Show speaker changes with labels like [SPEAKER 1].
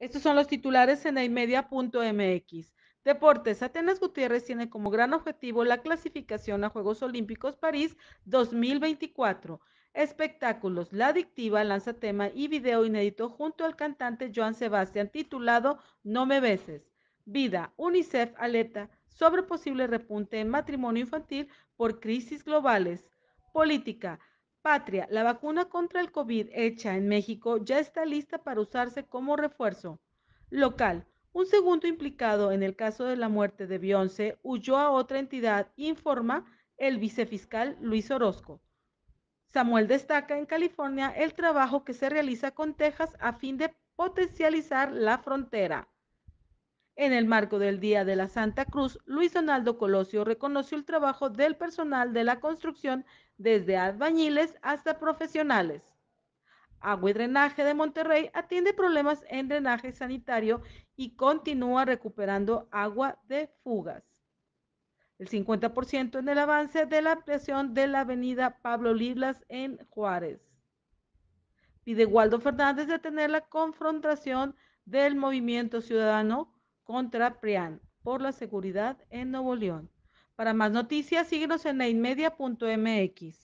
[SPEAKER 1] Estos son los titulares en aimedia.mx. Deportes. Atenas Gutiérrez tiene como gran objetivo la clasificación a Juegos Olímpicos París 2024. Espectáculos. La Adictiva lanza tema y video inédito junto al cantante Joan Sebastián titulado No me beses. Vida. UNICEF aleta sobre posible repunte en matrimonio infantil por crisis globales. Política. Patria, la vacuna contra el COVID hecha en México ya está lista para usarse como refuerzo. Local, un segundo implicado en el caso de la muerte de Beyoncé huyó a otra entidad, informa el vicefiscal Luis Orozco. Samuel destaca en California el trabajo que se realiza con Texas a fin de potencializar la frontera. En el marco del Día de la Santa Cruz, Luis Donaldo Colosio reconoció el trabajo del personal de la construcción desde albañiles hasta profesionales. Agua y Drenaje de Monterrey atiende problemas en drenaje sanitario y continúa recuperando agua de fugas. El 50% en el avance de la ampliación de la avenida Pablo Liblas en Juárez. Pide Waldo Fernández detener la confrontación del movimiento ciudadano contra PRIAN por la seguridad en Nuevo León. Para más noticias, síguenos en inmedia.mx.